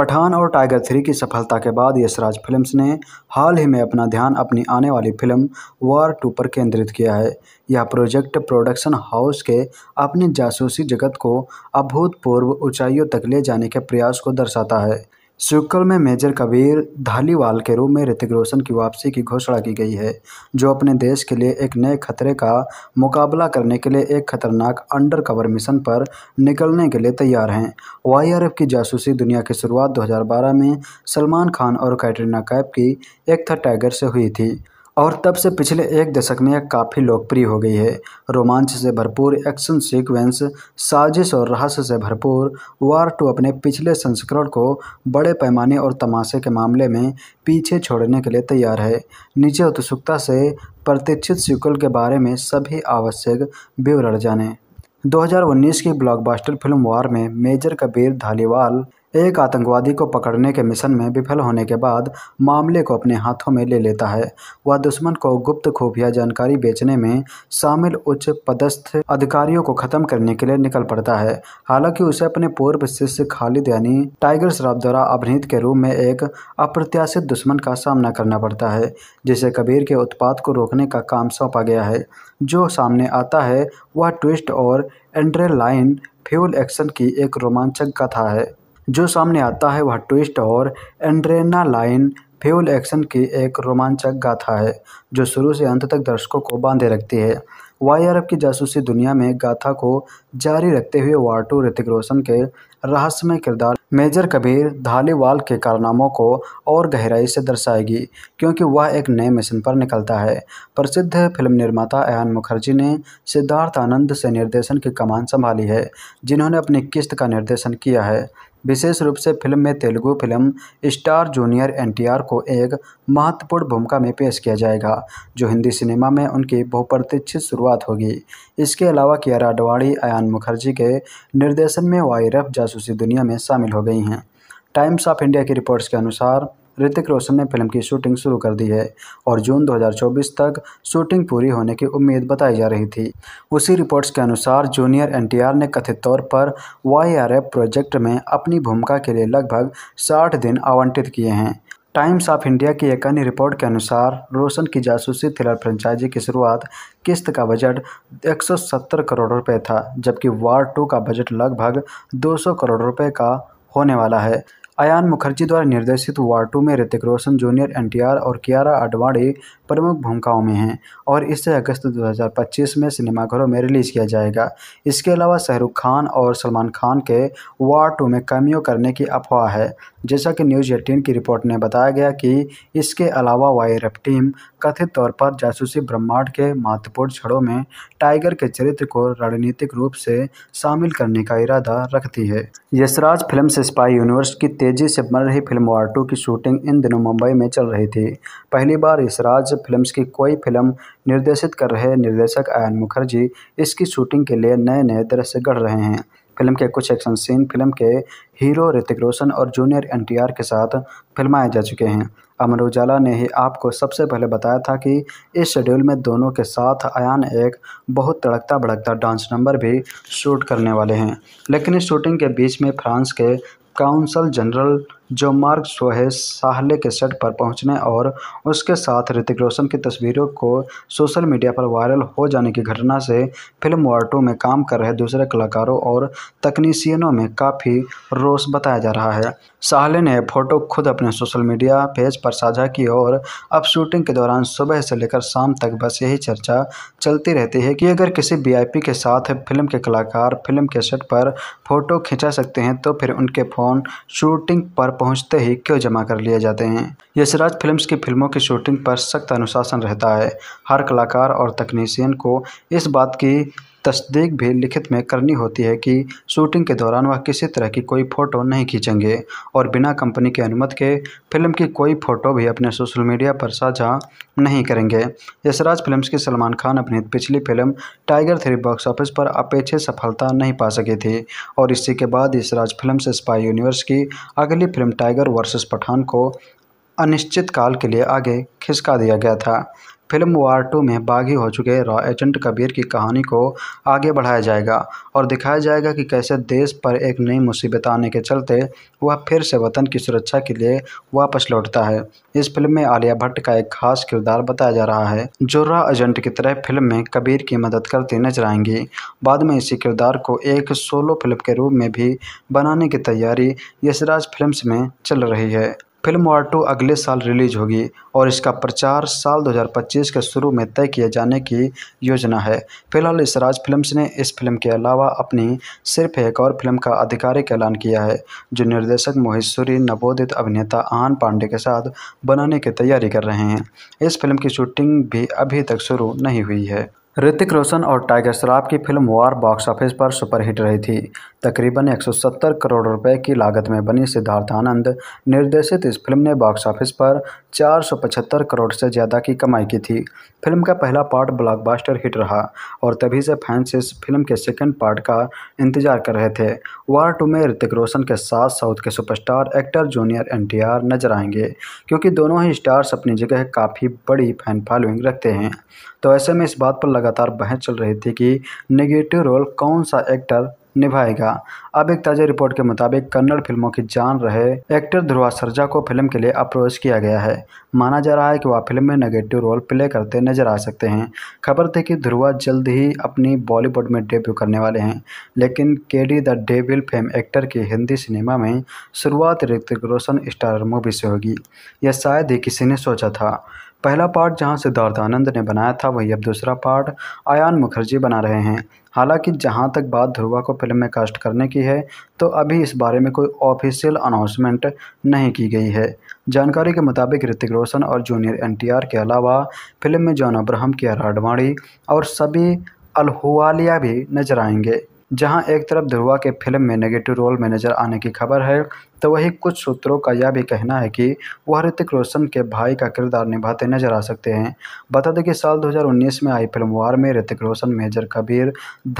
पठान और tiger three की सफलता के बाद यशराज फिल्म्स ने हाल ही में अपना ध्यान अपनी आने वाली फिल्म वार टू पर केंद्रित किया है यह प्रोजेक्ट प्रोडक्शन हाउस के अपने जासूसी जगत को अभूतपूर्व ऊंचाइयों तक ले जाने के प्रयास को दर्शाता है सुक्कल में मेजर कबीर धालीवाल के रूप में ऋतिक रोशन की वापसी की घोषणा की गई है जो अपने देश के लिए एक नए खतरे का मुकाबला करने के लिए एक खतरनाक अंडर कवर मिशन पर निकलने के लिए तैयार हैं एफ़ की जासूसी दुनिया की शुरुआत 2012 में सलमान खान और कैटरीना कैफ की एक था टाइगर से हुई थी और तब से पिछले एक दशक में यह काफ़ी लोकप्रिय हो गई है रोमांच से भरपूर एक्शन सीक्वेंस साजिश और रहस्य से भरपूर वार टू अपने पिछले संस्करण को बड़े पैमाने और तमाशे के मामले में पीछे छोड़ने के लिए तैयार है नीचे उत्सुकता से प्रतीक्षित सीक्वल के बारे में सभी आवश्यक विवरण जानें 2019 की ब्लॉकबस्टर फिल्म वार में मेजर कबीर धालीवाल एक आतंकवादी को पकड़ने के मिशन में विफल होने के बाद मामले को अपने हाथों में ले लेता है वह दुश्मन को गुप्त खुफिया जानकारी बेचने में शामिल उच्च पदस्थ अधिकारियों को खत्म करने के लिए निकल पड़ता है हालांकि उसे अपने पूर्व शिष्य खालिद यानी टाइगर श्राफ द्वारा अभिनीत के रूप में एक अप्रत्याशित दुश्मन का सामना करना पड़ता है जिसे कबीर के उत्पाद को रोकने का काम सौंपा गया है जो सामने आता है वह ट्विस्ट और एंड्रेलाइन फ्यूल एक्शन की एक रोमांचक कथा है जो सामने आता है वह ट्विस्ट और एंड्रेना लाइन फ्यूल एक्शन की एक रोमांचक गाथा है जो शुरू से अंत तक दर्शकों को बांधे रखती है वाई अरब की जासूसी दुनिया में गाथा को जारी रखते हुए वार टू ऋतिक रोशन के रहस्यमय किरदार मेजर कबीर धालीवाल के कारनामों को और गहराई से दर्शाएगी क्योंकि वह एक नए मिशन पर निकलता है प्रसिद्ध फिल्म निर्माता एहन मुखर्जी ने सिद्धार्थ आनंद से निर्देशन की कमान संभाली है जिन्होंने अपनी किस्त का निर्देशन किया है विशेष रूप से फिल्म में Telugu film star junior N को एक महत्वपूर्ण भूमिका में पेश किया जाएगा जो हिंदी सिनेमा में उनकी बहुप्रतीक्षित शुरुआत शुरुआत होगी इसके अलावा कियारा आडवाणी अयान मुखर्जी के निर्देशन में वाईरफ जासूसी दुनिया में शामिल हो गई हैं टाइम्स ऑफ इंडिया की रिपोर्ट्स के अनुसार ऋतिक रोशन ने फिल्म की शूटिंग शुरू कर दी है और जून 2024 तक शूटिंग पूरी होने की उम्मीद बताई जा रही थी उसी रिपोर्ट्स के अनुसार जूनियर एनटीआर ने कथित तौर पर वाईआरएफ प्रोजेक्ट में अपनी भूमिका के लिए लगभग 60 दिन आवंटित किए हैं टाइम्स ऑफ इंडिया की एक अन्य रिपोर्ट के अनुसार रोशन की जासूसी थ्रिलर फ्रेंचाइजी की शुरुआत किस्त का बजट 170 करोड़ रुपए था जबकि वार टू का बजट लगभग 200 करोड़ रुपए का होने वाला है अयान मुखर्जी द्वारा निर्देशित वार टू में ऋतिक रोशन जूनियर एन और कियारा आडवाणी प्रमुख भूमिकाओं में हैं और इसे अगस्त 2025 में सिनेमाघरों में रिलीज किया जाएगा इसके अलावा शाहरुख खान और सलमान खान के वार टू में कमियों करने की अफवाह है जैसा कि न्यूज़ एटीन की रिपोर्ट ने बताया गया कि इसके अलावा वायरप टीम कथित तौर पर जासूसी ब्रह्मांड के महत्वपूर्ण क्षणों में टाइगर के चरित्र को रणनीतिक रूप से शामिल करने का इरादा रखती है यशराज फिल्म से स्पाई यूनिवर्स की तेजी से बन रही फिल्म वार टू की शूटिंग इन दिनों मुंबई में चल रही थी पहली बार यशराज फिल्म की कोई फिल्म निर्देशित कर रहे निर्देशक आयन मुखर्जी इसकी शूटिंग के लिए नए नए दृश्य गढ़ रहे हैं फिल्म के कुछ एक्शन सीन फिल्म के हीरो ऋतिक रोशन और जूनियर एन के साथ फिल्माए जा चुके हैं अमर उजाला ने ही आपको सबसे पहले बताया था कि इस शेड्यूल में दोनों के साथ अन एक बहुत तड़कता भड़कता डांस नंबर भी शूट करने वाले हैं लेकिन इस शूटिंग के बीच में फ्रांस के काउंसल जनरल जो मार्क सोहेस साहले के सेट पर पहुंचने और उसके साथ ऋतिक रोशन की तस्वीरों को सोशल मीडिया पर वायरल हो जाने की घटना से फिल्म वार्टो में काम कर रहे दूसरे कलाकारों और तकनीशियनों में काफ़ी रोष बताया जा रहा है साहले ने फोटो खुद अपने सोशल मीडिया पेज पर साझा की और अब शूटिंग के दौरान सुबह से लेकर शाम तक बस यही चर्चा चलती रहती है कि अगर किसी वी के साथ फिल्म के कलाकार फिल्म के सेट पर फोटो खिंचा सकते हैं तो फिर उनके फ़ोन शूटिंग पर पहुंचते ही क्यों जमा कर लिए जाते हैं यशराज फिल्म्स की फिल्मों की शूटिंग पर सख्त अनुशासन रहता है हर कलाकार और तकनीशियन को इस बात की तस्दीक भी लिखित में करनी होती है कि शूटिंग के दौरान वह किसी तरह की कोई फ़ोटो नहीं खींचेंगे और बिना कंपनी के अनुमति के फिल्म की कोई फ़ोटो भी अपने सोशल मीडिया पर साझा नहीं करेंगे यशराज फिल्म्स की सलमान खान अपनी पिछली film Tiger three box office पर अपेक्षित सफलता नहीं पा सकी थी और इसी के बाद यशराज फिल्म स्पाई यूनिवर्स की अगली फिल्म टाइगर वर्सेस पठान को अनिश्चित काल के लिए आगे खिसका दिया गया था फिल्म वार टू में बागी हो चुके रॉ एजेंट कबीर की कहानी को आगे बढ़ाया जाएगा और दिखाया जाएगा कि कैसे देश पर एक नई मुसीबत आने के चलते वह फिर से वतन की सुरक्षा के लिए वापस लौटता है इस फिल्म में आलिया भट्ट का एक खास किरदार बताया जा रहा है जो रॉ एजेंट की तरह फिल्म में कबीर की मदद करती नजर आएंगी बाद में इसी किरदार को एक सोलो फिल्म के रूप में भी बनाने की तैयारी यशराज फिल्म में चल रही है फिल्म वार टू अगले साल रिलीज होगी और इसका प्रचार साल 2025 के शुरू में तय किए जाने की योजना है फिलहाल इसराज फिल्म्स ने इस फिल्म के अलावा अपनी सिर्फ एक और फिल्म का आधिकारिक ऐलान किया है जो निर्देशक मोहित सूरी नवोदित अभिनेता आहन पांडे के साथ बनाने की तैयारी कर रहे हैं इस फिल्म की शूटिंग भी अभी तक शुरू नहीं हुई है ऋतिक रोशन और टाइगर श्राफ की film war box office superhit सुपरहिट रही थी तकरीबन 170 करोड़ रुपए की लागत में बनी सिद्धार्थ आनंद निर्देशित इस फिल्म ने बॉक्स ऑफिस पर 475 करोड़ से ज़्यादा की कमाई की थी फिल्म का पहला पार्ट ब्लॉकबस्टर हिट रहा और तभी से फैंस इस फिल्म के सेकेंड पार्ट का इंतजार कर रहे थे वार टू में ऋतिक रोशन के साथ साउथ के सुपरस्टार एक्टर जूनियर एन नजर आएंगे क्योंकि दोनों ही स्टार्स अपनी जगह काफ़ी बड़ी फैन फॉलोइंग रखते हैं तो ऐसे में इस बात पर लगातार बहस चल रही थी कि नेगेटिव रोल कौन सा एक्टर निभाएगा अब एक ताज़ा रिपोर्ट के मुताबिक कन्नड़ फिल्मों की जान रहे एक्टर ध्रुवा सरजा को फिल्म के लिए अप्रोच किया गया है माना जा रहा है कि वह फिल्म में नेगेटिव रोल प्ले करते नजर आ सकते हैं खबर थी कि ध्रुवा जल्द ही अपनी बॉलीवुड में डेब्यू करने वाले हैं लेकिन KD the devil fame actor की हिंदी सिनेमा में शुरुआत ऋतिक रोशन स्टारर मूवी से होगी यह शायद ही किसी ने सोचा था पहला पार्ट जहां आनंद ने बनाया था वही अब दूसरा पार्ट आयान मुखर्जी बना रहे हैं हालांकि जहां तक बात ध्रुवा को फिल्म में कास्ट करने की है तो अभी इस बारे में कोई ऑफिशियल अनाउंसमेंट नहीं की गई है जानकारी के मुताबिक ऋतिक रोशन और जूनियर एन के अलावा फिल्म में जॉन अब्राहम की आडवाणी और सभी अलहुआलिया भी नजर आएंगे जहां एक तरफ ध्रुवा के फिल्म में नेगेटिव रोल में नजर आने की खबर है तो वहीं कुछ सूत्रों का यह भी कहना है कि वह ऋतिक रोशन के भाई का किरदार निभाते नजर आ सकते हैं बता दें कि साल 2019 में आई फिल्म वार में ऋतिक रोशन मेजर कबीर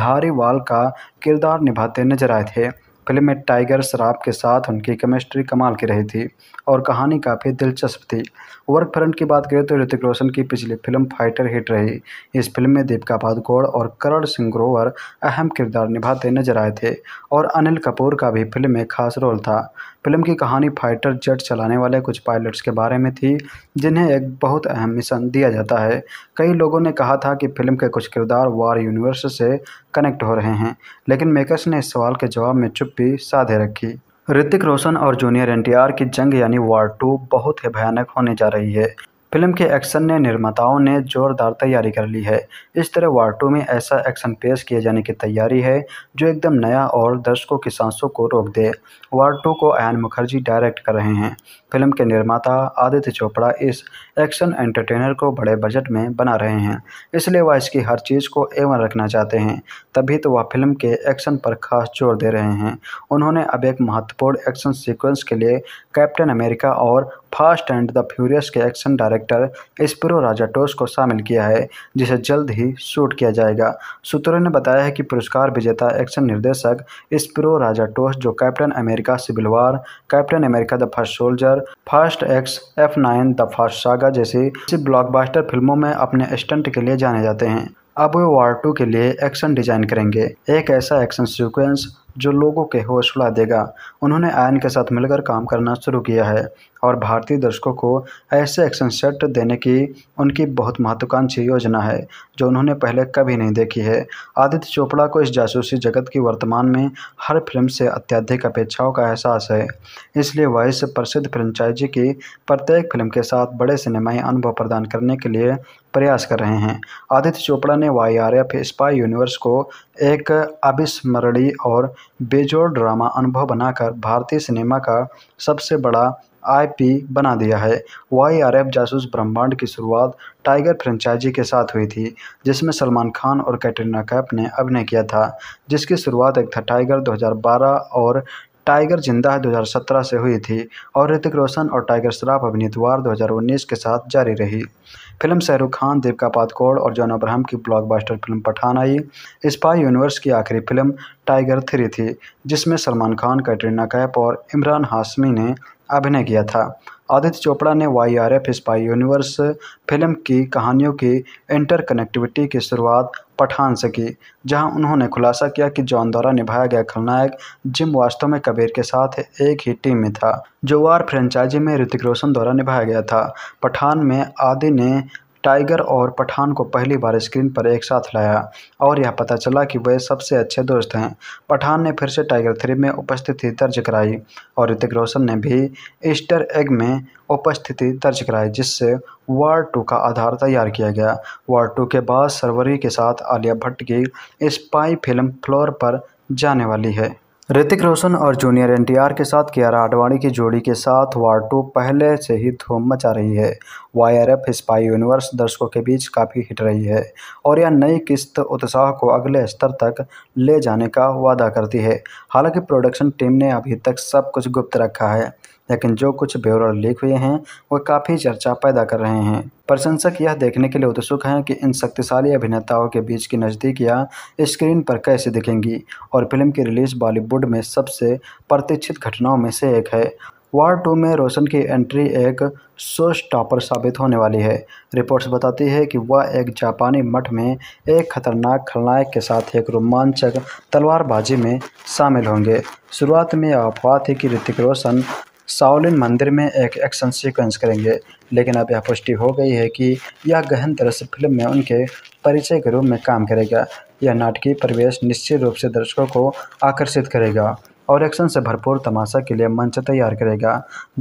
धारीवाल का किरदार निभाते नजर आए थे फिल्म में टाइगर शराब के साथ उनकी केमिस्ट्री कमाल की रही थी और कहानी काफ़ी दिलचस्प थी वर्क फ्रंट की बात करें तो ऋतिक रोशन की पिछली फिल्म फाइटर हिट रही इस फिल्म में दीपिका पादुकोण और करण सिंह ग्रोवर अहम किरदार निभाते नजर आए थे और अनिल कपूर का भी फिल्म में खास रोल था फिल्म की कहानी फाइटर जेट चलाने वाले कुछ पायलट्स के बारे में थी जिन्हें एक बहुत अहम मिशन दिया जाता है कई लोगों ने कहा था कि फिल्म के कुछ किरदार वार यूनिवर्स से कनेक्ट हो रहे हैं लेकिन मेकर्स ने इस सवाल के जवाब में चुप्पी साधे रखी ऋतिक रोशन और जूनियर एनटीआर की जंग यानी वार टू बहुत ही भयानक होने जा रही है फिल्म के एक्शन ने निर्माताओं ने जोरदार तैयारी कर ली है इस तरह वार टू में ऐसा एक्शन पेश किए जाने की तैयारी है जो एकदम नया और दर्शकों की सांसों को रोक दे वार टू को आयन मुखर्जी डायरेक्ट कर रहे हैं फिल्म के निर्माता आदित्य चोपड़ा इस एक्शन एंटरटेनर को बड़े बजट में बना रहे हैं इसलिए वह इसकी हर चीज़ को एवन रखना चाहते हैं तभी तो वह फिल्म के एक्शन पर खास जोर दे रहे हैं उन्होंने अब एक महत्वपूर्ण एक्शन सीक्वेंस के लिए कैप्टन अमेरिका और फास्ट एंड द फ्यूरियस के एक्शन डायरेक्टर राजा राजाटोस को शामिल किया है जिसे जल्द ही शूट किया जाएगा सूत्रों ने बताया है कि पुरस्कार विजेता एक्शन निर्देशक एस्परो राजाटोस जो Captain America civil war Captain America the first soldier fast X F nine the fast saga जैसी ब्लॉकबास्टर फिल्मों में अपने स्टंट के लिए जाने जाते हैं अब वे वार टू के लिए एक्शन डिजाइन करेंगे एक ऐसा एक्शन सीक्वेंस जो लोगों के होश उड़ा देगा उन्होंने आयन के साथ मिलकर काम करना शुरू किया है और भारतीय दर्शकों को ऐसे एक्शन सेट देने की उनकी बहुत महत्वाकांक्षी योजना है जो उन्होंने पहले कभी नहीं देखी है आदित्य चोपड़ा को इस जासूसी जगत की वर्तमान में हर फिल्म से अत्यधिक अपेक्षाओं का एहसास है इसलिए वह इस प्रसिद्ध फ्रेंचाइजी की प्रत्येक फिल्म के साथ बड़े सिनेमाई अनुभव प्रदान करने के लिए प्रयास कर रहे हैं आदित्य चोपड़ा ने Y R F spy universe को एक अविस्मरणीय और बेजोड़ ड्रामा अनुभव बनाकर भारतीय सिनेमा का सबसे बड़ा आईपी बना दिया है वाई आर एफ जासूस ब्रह्मांड की शुरुआत टाइगर फ्रेंचाइजी के साथ हुई थी जिसमें सलमान खान और कैटरीना कैप ने अभिनय किया था जिसकी शुरुआत एक था टाइगर 2012 और टाइगर जिंदा है 2017 से हुई थी और ऋतिक रोशन और टाइगर श्रॉफ अभिनीत वार 2019 के साथ जारी रही फिल्म शाहरुख खान दीपिका पादुकोण और जॉन अब्राहम की ब्लॉकबस्टर फिल्म पठान आई स्पाई यूनिवर्स की आखिरी फिल्म टाइगर थ्री थी जिसमें सलमान खान कैटरीना कैप और इमरान हाशमी ने अभिनय किया था आदित्य चोपड़ा ने Y R F spy universe film की कहानियों की इंटरकनेक्टिविटी की शुरुआत पठान से की जहां उन्होंने खुलासा किया कि जॉन द्वारा निभाया गया खलनायक जिम वास्तव में कबीर के साथ एक ही टीम में था जो वार फ्रेंचाइजी में ऋतिक रोशन द्वारा निभाया गया था पठान में आदि ने टाइगर और पठान को पहली बार स्क्रीन पर एक साथ लाया और यह पता चला कि वे सबसे अच्छे दोस्त हैं पठान ने फिर से टाइगर थ्री में उपस्थिति दर्ज कराई और ऋतिक रोशन ने भी ईस्टर एग में उपस्थिति दर्ज कराई जिससे वार टू का आधार तैयार किया गया वार टू के बाद सरवरी के साथ आलिया भट्ट की स्पाई फिल्म फ्लोर पर जाने वाली है ऋतिक रोशन और जूनियर एनटीआर के साथ कियारा आडवाणी की जोड़ी के साथ वार टू पहले से ही धूम मचा रही है Y R F spy universe दर्शकों के बीच काफ़ी हिट रही है और यह नई किस्त उत्साह को अगले स्तर तक ले जाने का वादा करती है हालांकि प्रोडक्शन टीम ने अभी तक सब कुछ गुप्त रखा है लेकिन जो कुछ ब्यौरा लीक हुए हैं वो काफ़ी चर्चा पैदा कर रहे हैं प्रशंसक यह देखने के लिए उत्सुक हैं कि इन शक्तिशाली अभिनेताओं के बीच की नज़दीकियाँ स्क्रीन पर कैसे दिखेंगी और फिल्म की रिलीज़ बॉलीवुड में सबसे प्रतीक्षित घटनाओं में से एक है वार टू में रोशन की एंट्री एक शो स्टॉपर साबित होने वाली है रिपोर्ट्स बताती है कि वह एक जापानी मठ में एक खतरनाक खलनायक के साथ एक रोमांचक तलवारबाजी में शामिल होंगे शुरुआत में अफवाह थी कि ऋतिक रोशन साउलिन मंदिर में एक एक्शन सीक्वेंस करेंगे लेकिन अब यह पुष्टि हो गई है कि यह गहन तरह से फिल्म में उनके परिचय के रूप में काम करेगा यह नाटकीय प्रवेश निश्चित रूप से दर्शकों को आकर्षित करेगा और एक्शन से भरपूर तमाशा के लिए मंच तैयार करेगा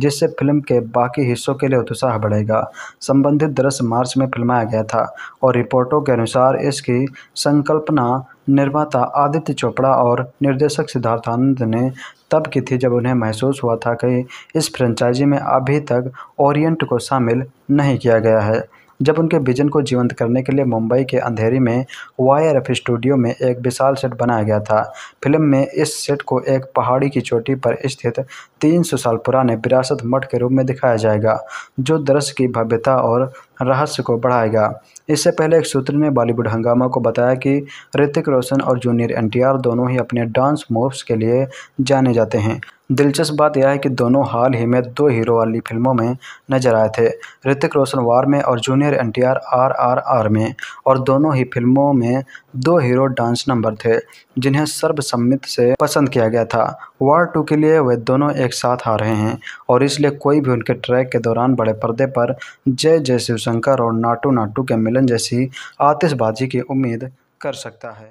जिससे फिल्म के बाकी हिस्सों के लिए उत्साह बढ़ेगा संबंधित दृश्य मार्च में फिल्माया गया था और रिपोर्टों के अनुसार इसकी संकल्पना निर्माता आदित्य चोपड़ा और निर्देशक सिद्धार्थ आनंद ने तब की थी जब उन्हें महसूस हुआ था कि इस फ्रेंचाइजी में अभी तक ओरिएंट को शामिल नहीं किया गया है जब उनके विजन को जीवंत करने के लिए मुंबई के अंधेरी में वाई स्टूडियो में एक विशाल सेट बनाया गया था फिल्म में इस सेट को एक पहाड़ी की चोटी पर स्थित 300 साल पुराने विरासत मठ के रूप में दिखाया जाएगा जो दृश्य की भव्यता और रहस्य को बढ़ाएगा इससे पहले एक सूत्र ने बॉलीवुड हंगामा को बताया कि ऋतिक रोशन और जूनियर एनटीआर दोनों ही अपने डांस मूव्स के लिए जाने जाते हैं दिलचस्प बात यह है कि दोनों हाल ही में दो हीरो वाली फिल्मों में नजर आए थे ऋतिक रोशन वार में और junior N T R R R R में और दोनों ही फिल्मों में दो हीरो डांस नंबर थे जिन्हें सर्वसम्मित से पसंद किया गया था वार टू के लिए वे दोनों एक साथ आ रहे हैं और इसलिए कोई भी उनके ट्रैक के दौरान बड़े पर्दे पर जय जय शिवशंकर और नाटू नाटू के मिलन जैसी आतिशबाजी की उम्मीद कर सकता है